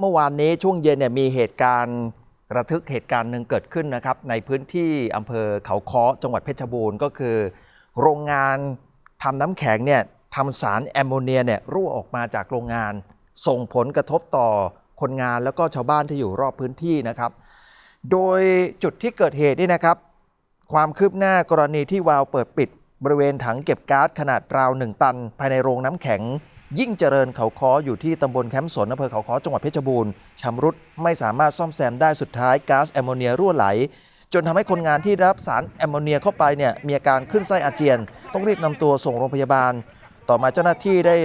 เมื่อวานนี้ช่วงเย็นเนี่ยมีเหตุการณ์ระทึกเหตุการณ์หนึ่งเกิดขึ้นนะครับ ในพื้นที่อำเภอเขาค้อจังหวัดเพชรบูรณ์ก็คือโรงงานทำน้ำแข็งเนี่ยทำสารแอมโมเนียเนี่ยรั่วออกมาจากโรงงาน ส่งผลกระทบต่อคนงานแล้วก็ชาวบ้านที่อยู่รอบพื้นที่นะครับ โดยจุดที่เกิดเหตุนี่นะครับ ความคืบหน้ากรณีที่วาลวเปิดปิดบริเวณถังเก็บก๊าซขนาดราว 1 ตัน ภายในโรงน้ำแข็ง ยิ่งเจริญเขาค้ออยู่ที่ตำบลแคมป์สนอำเภอเขาค้อจังหวัดเพชรบูรณ์ชำรุดไม่สามารถซ่อมแซมได้สุดท้ายก๊าซแอมโมเนียรั่วไหล จนทำให้คนงานที่รับสารแอมโมเนียเข้าไปเนี่ยมีอาการขึ้นไส้อาเจียน ต้องรีบนำตัวส่งโรงพยาบาล ต่อมาเจ้าหน้าที่ได้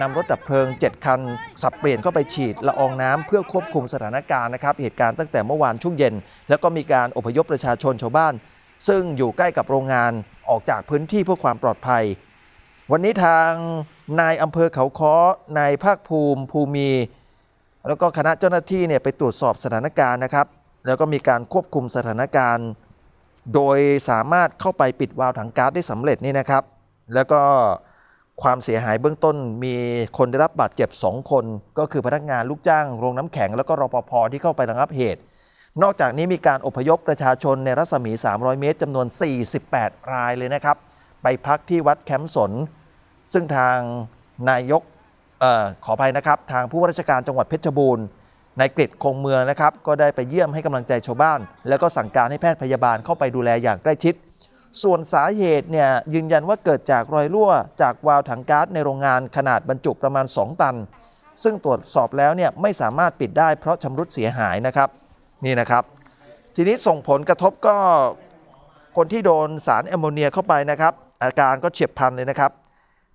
นำรถดับเพลิง 7 คันสับเปลี่ยนเข้าไปฉีดละอองน้ำเพื่อควบคุมสถานการณ์นะครับเหตุการณ์ตั้งแต่เมื่อวานช่วงเย็น แล้วก็มีการอพยพประชาชนชาวบ้าน ซึ่งอยู่ใกล้กับโรงงานออกจากพื้นที่เพื่อความปลอดภัย วันนี้ทางนายอำเภอเขาค้อนายภาคภูมิภูมี แล้วก็คณะเจ้าหน้าที่เนี่ยไปตรวจสอบสถานการณ์นะครับ แล้วก็มีการควบคุมสถานการณ์ โดยสามารถเข้าไปปิดวาล์วถังก๊าซได้สำเร็จนี่นะครับ แล้วก็ความเสียหายเบื้องต้นมีคนได้รับบาดเจ็บ2คน ก็คือพนักงานลูกจ้างโรงน้ำแข็งแล้วก็รปภที่เข้าไประงับเหตุนอกจากนี้มีการอพยพประชาชนในรัศมี 300 เมตรจำนวน 48 รายเลยนะครับ ไปพักที่วัดแคมป์สน ซึ่งทางนายกออขออภัยนะครับ ทางผู้ว่าราชการจังหวัดเพชรบูรณ์ นายกฤตคงเมืองนะครับ ก็ได้ไปเยี่ยมให้กำลังใจชาวบ้าน แล้วก็สั่งการให้แพทย์พยาบาลเข้าไปดูแลอย่างใกล้ชิด ส่วนสาเหตุเนี่ยยืนยันว่าเกิดจากรอยรั่ว จากวาล์วถังก๊าซในโรงงานขนาดบรรจุประมาณ 2 ตัน ซึ่งตรวจสอบแล้วเนี่ยไม่สามารถปิดได้เพราะชำรุดเสียหายนะครับนี่นะครับ ทีนี้ส่งผลกระทบก็คนที่โดนสารแอมโมเนียเข้าไปนะครับอาการก็เฉียบพลันเลยนะครับ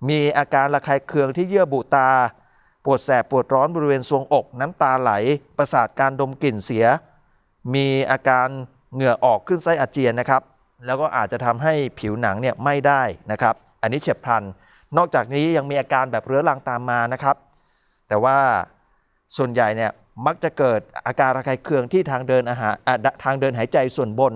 มีอาการระคายเคืองที่เยื่อบุตา ปวดแสบปวดร้อนบริเวณทรวงอก น้ำตาไหล ประสาทการดมกลิ่นเสีย มีอาการเหงื่อออกขึ้นไส้อาเจียนนะครับ แล้วก็อาจจะทำให้ผิวหนังเนี่ยไม่ได้นะครับ อันนี้เฉียบพลัน นอกจากนี้ยังมีอาการแบบเรื้อรังตามมานะครับ แต่ว่าส่วนใหญ่เนี่ยมักจะเกิดอาการระคายเคืองที่ทางเดินอาหารทางเดินหายใจส่วนบน